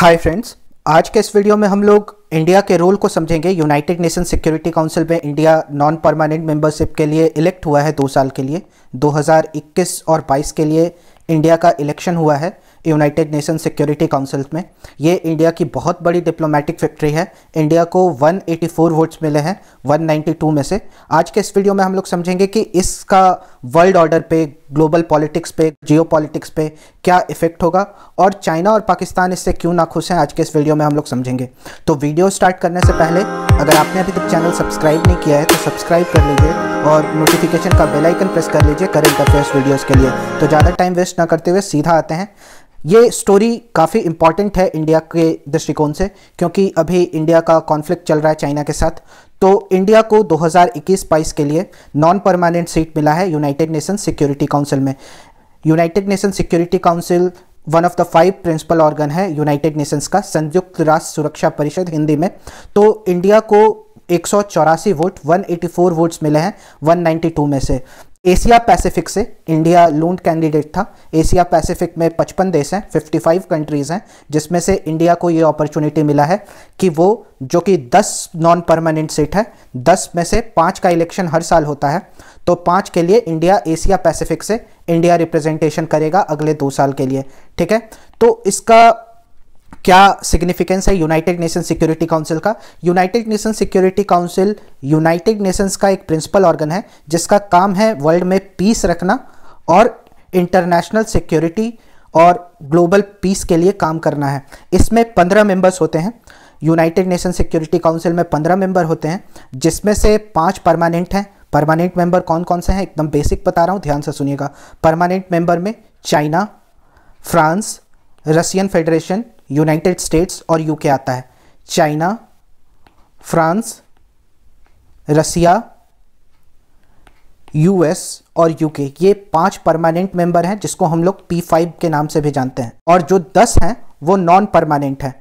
hi friends आज के इस वीडियो में हम लोग इंडिया के रोल को समझेंगे यूनाइटेड नेशन सिक्योरिटी काउंसिल में इंडिया नॉन परमानेंट मेंबरशिप के लिए इलेक्ट हुआ है दो साल के लिए 2021 और 22 के लिए इंडिया का इलेक्शन हुआ है यूनाइटेड नेशन सिक्योरिटी काउंसिल में ये इंडिया की बहुत बड़ी डिप्लोमेटिक विक्ट्री है इंडिया को 184 वोट्स मिले हैं 192 में से आज के इस वीडियो में हम लोग समझेंगे कि इसका वर्ल्ड ऑर्डर पे ग्लोबल पॉलिटिक्स पे जियो पॉलिटिक्स पे क्या इफेक्ट होगा और चाइना और पाकिस्तान इससे क्यों ना खुश हैं आज के इस वीडियो में हम लोग समझेंगे तो वीडियो स्टार्ट करने से पहले अगर आपने अभी तक चैनल सब्सक्राइब नहीं किया है तो सब्सक्राइब कर लीजिए और नोटिफिकेशन का बेल आइकन प्रेस कर लीजिए करंट अफेयर्स वीडियोस के लिए तो ज़्यादा टाइम वेस्ट ना करते हुए सीधा आते हैं ये स्टोरी काफ़ी इम्पॉर्टेंट है इंडिया के दृष्टिकोण से क्योंकि अभी इंडिया का कॉन्फ्लिक्ट चल रहा है चाइना के साथ तो इंडिया को 2021 हज़ार के लिए नॉन परमानेंट सीट मिला है यूनाइटेड नेशन सिक्योरिटी काउंसिल में United Nation Security Council one of the five principal organ है यूनाइटेड नेशंस का संयुक्त राष्ट्र सुरक्षा परिषद हिंदी में तो इंडिया को एक वोट 184 वोट्स मिले हैं 192 में से एशिया पैसिफिक से इंडिया लोन कैंडिडेट था एशिया पैसिफिक में 55 देश हैं 55 कंट्रीज़ हैं जिसमें से इंडिया को ये अपॉर्चुनिटी मिला है कि वो जो कि 10 नॉन परमानेंट सीट है 10 में से पाँच का इलेक्शन हर साल होता है तो पाँच के लिए इंडिया एशिया पैसिफिक से इंडिया रिप्रेजेंटेशन करेगा अगले दो साल के लिए ठीक है तो इसका क्या सिग्निफिकेंस है यूनाइटेड नेशन सिक्योरिटी काउंसिल का United Nation Security Council United Nations का एक प्रिंसिपल ऑर्गन है जिसका काम है वर्ल्ड में पीस रखना और इंटरनेशनल सिक्योरिटी और ग्लोबल पीस के लिए काम करना है इसमें पंद्रह मेंबर्स होते हैं यूनाइटेड नेशन सिक्योरिटी काउंसिल में पंद्रह मेंबर होते हैं जिसमें से पाँच परमानेंट हैं परमानेंट मेंबर कौन कौन से हैं एकदम बेसिक बता रहा हूँ ध्यान से सुनिएगा परमानेंट मेंबर में China France Russian Federation United States और यूके आता है चाइना फ्रांस रसिया यूएस और यूके ये पांच परमानेंट मेंबर हैं जिसको हम लोग पी फाइव के नाम से भी जानते हैं और जो दस हैं वो नॉन परमानेंट हैं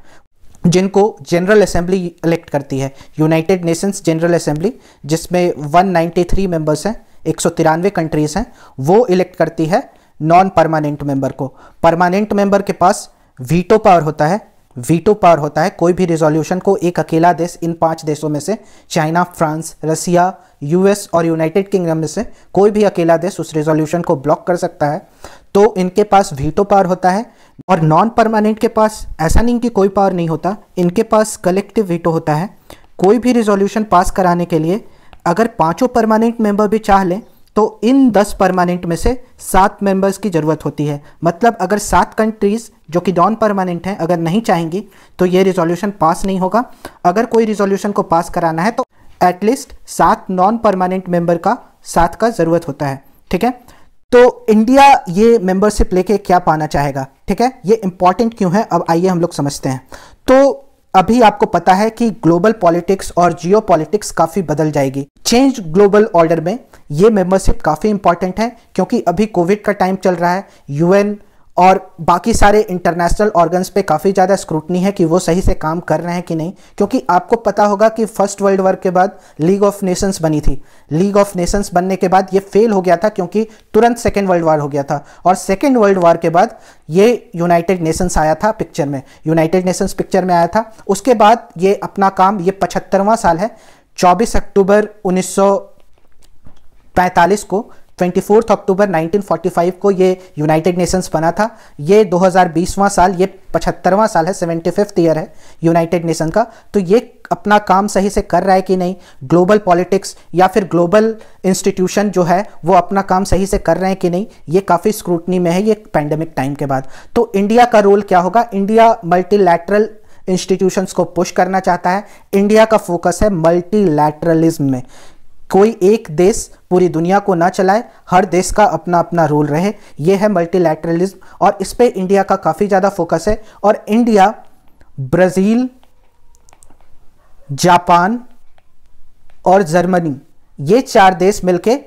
जिनको जनरल असेंबली इलेक्ट करती है यूनाइटेड नेशंस जनरल असेंबली जिसमें 193 मेंबर्स हैं एक कंट्रीज हैं वो इलेक्ट करती है नॉन परमानेंट मेंबर को परमानेंट मेंबर के पास वीटो पावर होता है वीटो पावर होता है कोई भी रिजोल्यूशन को एक अकेला देश इन पांच देशों में से चाइना फ्रांस रसिया यूएस और यूनाइटेड किंगडम में से कोई भी अकेला देश उस रिजोल्यूशन को ब्लॉक कर सकता है तो इनके पास वीटो पावर होता है और नॉन परमानेंट के पास ऐसा नहीं कि कोई पावर नहीं होता इनके पास कलेक्टिव वीटो होता है कोई भी रिजोल्यूशन पास कराने के लिए अगर पांचों परमानेंट मेंबर भी चाह लें तो इन दस परमानेंट में से सात मेंबर्स की ज़रूरत होती है मतलब अगर सात कंट्रीज़ जो कि नॉन परमानेंट हैं अगर नहीं चाहेंगी तो ये रिजोल्यूशन पास नहीं होगा अगर कोई रिजोल्यूशन को पास कराना है तो एटलीस्ट सात नॉन परमानेंट मेंबर का साथ का ज़रूरत होता है ठीक है तो इंडिया ये मेंबरशिप लेके क्या पाना चाहेगा ठीक है ये इंपॉर्टेंट क्यों है अब आइए हम लोग समझते हैं तो अभी आपको पता है कि ग्लोबल पॉलिटिक्स और जियो पॉलिटिक्स काफ़ी बदल जाएगी चेंज ग्लोबल ऑर्डर में ये मेंबरशिप काफ़ी इंपॉर्टेंट है क्योंकि अभी कोविड का टाइम चल रहा है यूएन और बाकी सारे इंटरनेशनल ऑर्गन्स पे काफ़ी ज़्यादा स्क्रूटनी है कि वो सही से काम कर रहे हैं कि नहीं क्योंकि आपको पता होगा कि फर्स्ट वर्ल्ड वॉर के बाद लीग ऑफ नेशंस बनी थी लीग ऑफ नेशंस बनने के बाद ये फेल हो गया था क्योंकि तुरंत सेकेंड वर्ल्ड वॉर हो गया था और सेकेंड वर्ल्ड वॉर के बाद ये यूनाइटेड नेशंस आया था पिक्चर में यूनाइटेड नेशंस पिक्चर में आया था उसके बाद ये अपना काम ये पचहत्तरवां साल है चौबीस अक्टूबर उन्नीस को ट्वेंटी फोर्थ अक्टूबर 1945 को ये यूनाइटेड नेशंस बना था ये 2020वां साल ये पचहत्तरवां साल है सेवेंटी फिफ्थ ईयर है यूनाइटेड नेशन का तो ये अपना काम सही से कर रहा है कि नहीं ग्लोबल पॉलिटिक्स या फिर ग्लोबल इंस्टीट्यूशन जो है वो अपना काम सही से कर रहे हैं कि नहीं ये काफ़ी स्क्रूटनी में है ये पैंडमिक टाइम के बाद तो इंडिया का रोल क्या होगा इंडिया मल्टीलैटरल इंस्टीट्यूशंस को पुश करना चाहता है इंडिया का फोकस है मल्टीलैटरलिज्म में कोई एक देश पूरी दुनिया को ना चलाए हर देश का अपना अपना रोल रहे ये है मल्टीलैटरलिज्म और इस पर इंडिया का काफ़ी ज़्यादा फोकस है और इंडिया ब्राज़ील जापान और जर्मनी ये चार देश मिलके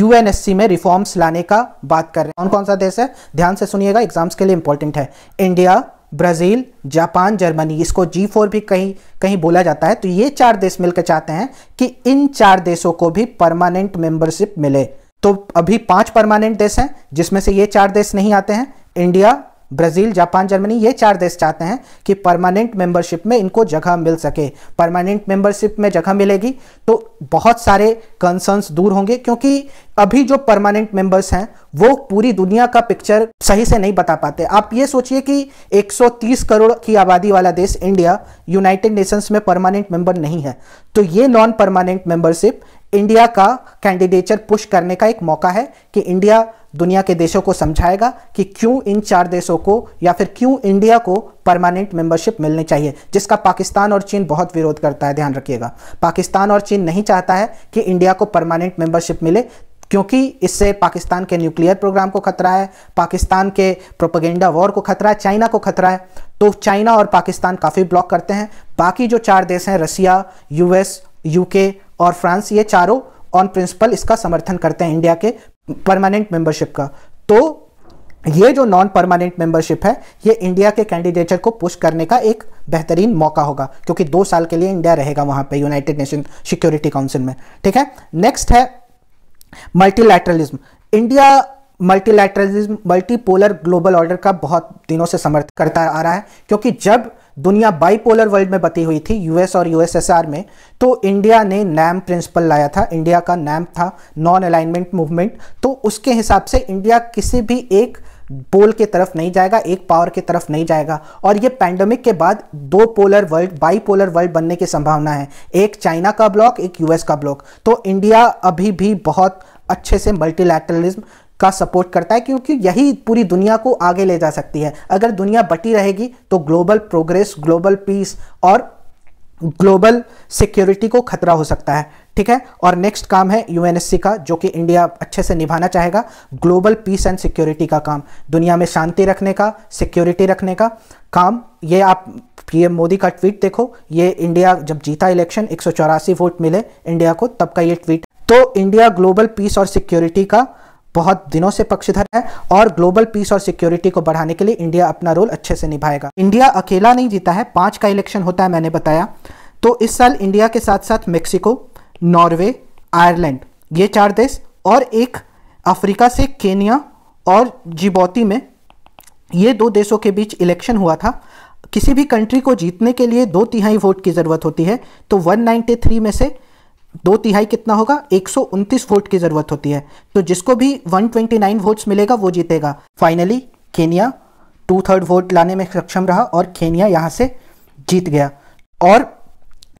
यूएनएससी में रिफॉर्म्स लाने का बात कर रहे हैं कौन कौन सा देश है ध्यान से सुनिएगा एग्जाम्स के लिए इंपॉर्टेंट है इंडिया ब्राज़ील जापान जर्मनी इसको जी फोर भी कहीं कहीं बोला जाता है तो ये चार देश मिलकर चाहते हैं कि इन चार देशों को भी परमानेंट मेंबरशिप मिले तो अभी पांच परमानेंट देश हैं जिसमें से ये चार देश नहीं आते हैं इंडिया ब्राज़ील जापान जर्मनी ये चार देश चाहते हैं कि परमानेंट मेंबरशिप में इनको जगह मिल सके परमानेंट मेंबरशिप में जगह मिलेगी तो बहुत सारे कंसर्न्स दूर होंगे क्योंकि अभी जो परमानेंट मेंबर्स हैं वो पूरी दुनिया का पिक्चर सही से नहीं बता पाते आप ये सोचिए कि 130 करोड़ की आबादी वाला देश इंडिया यूनाइटेड नेशंस में परमानेंट मेंबर नहीं है तो ये नॉन परमानेंट मेंबरशिप इंडिया का कैंडिडेचर पुश करने का एक मौका है कि इंडिया दुनिया के देशों को समझाएगा कि क्यों इन चार देशों को या फिर क्यों इंडिया को परमानेंट मेंबरशिप मिलनी चाहिए जिसका पाकिस्तान और चीन बहुत विरोध करता है ध्यान रखिएगा पाकिस्तान और चीन नहीं चाहता है कि इंडिया को परमानेंट मेंबरशिप मिले क्योंकि इससे पाकिस्तान के न्यूक्लियर प्रोग्राम को खतरा है पाकिस्तान के प्रोपोगेंडा वॉर को खतरा है चाइना को खतरा है तो चाइना और पाकिस्तान काफ़ी ब्लॉक करते हैं बाकी जो चार देश हैं रसिया यूएस यूके और फ्रांस ये चारों ऑन प्रिंसिपल इसका समर्थन करते हैं इंडिया के परमानेंट मेंबरशिप का तो ये जो नॉन परमानेंट मेंबरशिप है ये इंडिया के कैंडिडेटर को पुश करने का एक बेहतरीन मौका होगा क्योंकि दो साल के लिए इंडिया रहेगा वहाँ पे यूनाइटेड नेशन सिक्योरिटी काउंसिल में ठीक है नेक्स्ट है multilateralism India multilateralism multipolar global order का बहुत दिनों से समर्थन करता आ रहा है क्योंकि जब दुनिया बाईपोलर वर्ल्ड में बती हुई थी यूएस और यूएसएसआर में तो इंडिया ने नैम प्रिंसिपल लाया था इंडिया का नैम था नॉन अलाइनमेंट मूवमेंट तो उसके हिसाब से इंडिया किसी भी एक पोल के तरफ नहीं जाएगा एक पावर के तरफ नहीं जाएगा और ये पैंडमिक के बाद दो polar world bipolar world बनने की संभावना है एक चाइना का ब्लॉक एक यूएस का ब्लॉक तो इंडिया अभी भी बहुत अच्छे से मल्टीलैटरलिज्म का सपोर्ट करता है क्योंकि यही पूरी दुनिया को आगे ले जा सकती है अगर दुनिया बटी रहेगी तो ग्लोबल प्रोग्रेस ग्लोबल पीस और ग्लोबल सिक्योरिटी को खतरा हो सकता है ठीक है और नेक्स्ट काम है यूएनएससी का जो कि इंडिया अच्छे से निभाना चाहेगा ग्लोबल पीस एंड सिक्योरिटी का काम दुनिया में शांति रखने का सिक्योरिटी रखने का काम ये आप पीएम मोदी का ट्वीट देखो ये इंडिया जब जीता इलेक्शन एक वोट मिले इंडिया को तब का ये ट्वीट तो इंडिया ग्लोबल पीस और सिक्योरिटी का बहुत दिनों से पक्षधर है और ग्लोबल पीस और सिक्योरिटी को बढ़ाने के लिए इंडिया अपना रोल अच्छे से निभाएगा इंडिया अकेला नहीं जीता है पांच का इलेक्शन होता है मैंने बताया तो इस साल इंडिया के साथ साथ मेक्सिको नॉर्वे आयरलैंड ये चार देश और एक अफ्रीका से केनिया और जिबौती में ये दो देशों के बीच इलेक्शन हुआ था किसी भी कंट्री को जीतने के लिए दो तिहाई वोट की ज़रूरत होती है तो 193 में से दो तिहाई कितना होगा एक वोट की ज़रूरत होती है तो जिसको भी 129 वोट्स मिलेगा वो जीतेगा finally Kenya two third vote लाने में सक्षम रहा और केनिया यहाँ से जीत गया और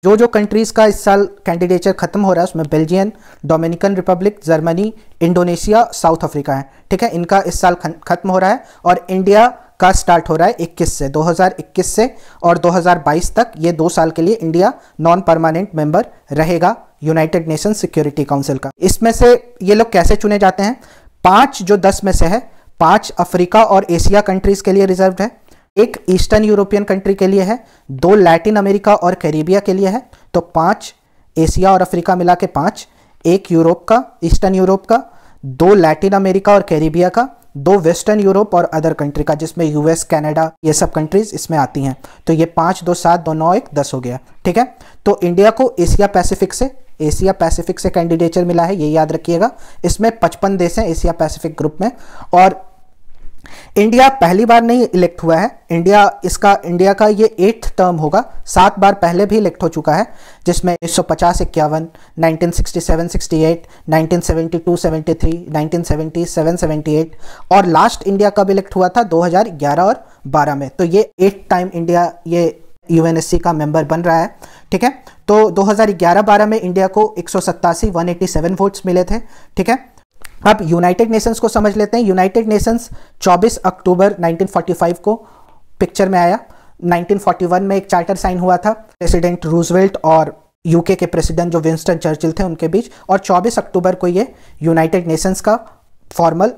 जो जो कंट्रीज़ का इस साल कैंडिडेचर ख़त्म हो रहा है उसमें Belgium Dominican Republic Germany Indonesia South Africa है ठीक है इनका इस साल ख़त्म हो रहा है और इंडिया का स्टार्ट हो रहा है 21 से 2021 से और 2022 तक ये दो साल के लिए इंडिया नॉन परमानेंट मेंबर रहेगा यूनाइटेड नेशन सिक्योरिटी काउंसिल का इसमें से ये लोग कैसे चुने जाते हैं पांच जो दस में से है पांच अफ्रीका और एशिया कंट्रीज के लिए रिजर्व है एक ईस्टर्न यूरोपियन कंट्री के लिए है दो लैटिन अमेरिका और कैरिबिया के लिए है तो पांच एशिया और अफ्रीका मिला के पांच एक यूरोप का ईस्टर्न यूरोप का दो लैटिन अमेरिका और कैरिबिया का दो वेस्टर्न यूरोप और अदर कंट्री का जिसमें यूएस कनाडा ये सब कंट्रीज इसमें आती हैं तो ये पाँच दो सात दो नौ एक दस हो गया ठीक है तो इंडिया को एशिया पैसिफिक से एशिया पैसिफिक से कैंडिडेचर मिला है ये याद रखिएगा इसमें पचपन देश हैं एशिया पैसिफिक ग्रुप में और इंडिया पहली बार नहीं इलेक्ट हुआ है इंडिया इसका इंडिया का ये एट्थ टर्म होगा सात बार पहले भी इलेक्ट हो चुका है जिसमें उन्नीस सौ पचास इक्यावन nineteen sixty seven sixty eight nineteen seventy two seventy three nineteen seventy seven seventy eight और लास्ट इंडिया कब इलेक्ट हुआ था दो हज़ार ग्यारह और बारह में तो ये एट टाइम इंडिया ये यूएनएससी का मेंबर बन रहा है ठीक है तो 2011-12 में इंडिया को एक 187 187 वोट्स मिले थे ठीक है अब यूनाइटेड नेशंस को समझ लेते हैं यूनाइटेड नेशंस 24 अक्टूबर 1945 को पिक्चर में आया 1941 में एक चार्टर साइन हुआ था प्रेसिडेंट रूजवेल्ट और यूके के प्रेसिडेंट जो विंस्टन चर्चिल थे उनके बीच और 24 अक्टूबर को ये यूनाइटेड नेशंस का फॉर्मल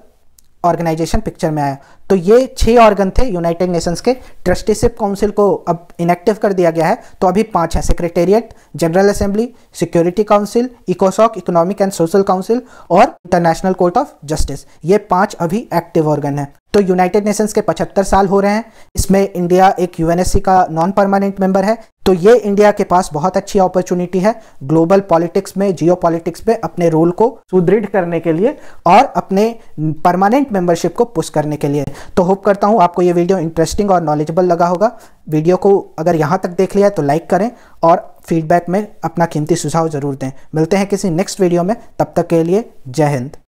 ऑर्गेनाइजेशन पिक्चर में आया तो ये छह ऑर्गन थे यूनाइटेड नेशंस के ट्रस्टीशिप काउंसिल को अब इनएक्टिव कर दिया गया है तो अभी पांच है secretariat general assembly security council इकोसॉक इकोनॉमिक एंड सोशल काउंसिल और इंटरनेशनल कोर्ट ऑफ जस्टिस ये पांच अभी एक्टिव ऑर्गन है तो यूनाइटेड नेशंस के 75 साल हो रहे हैं इसमें इंडिया एक यूएनएससी का नॉन परमानेंट मेंबर है तो ये इंडिया के पास बहुत अच्छी अपॉर्चुनिटी है ग्लोबल पॉलिटिक्स में जियो पॉलिटिक्स में अपने रोल को सुदृढ़ करने के लिए और अपने परमानेंट मेंबरशिप को पुश करने के लिए तो होप करता हूँ आपको ये वीडियो इंटरेस्टिंग और नॉलेजेबल लगा होगा वीडियो को अगर यहाँ तक देख लिया है तो लाइक करें और फीडबैक में अपना कीमती सुझाव जरूर दें मिलते हैं किसी नेक्स्ट वीडियो में तब तक के लिए जय हिंद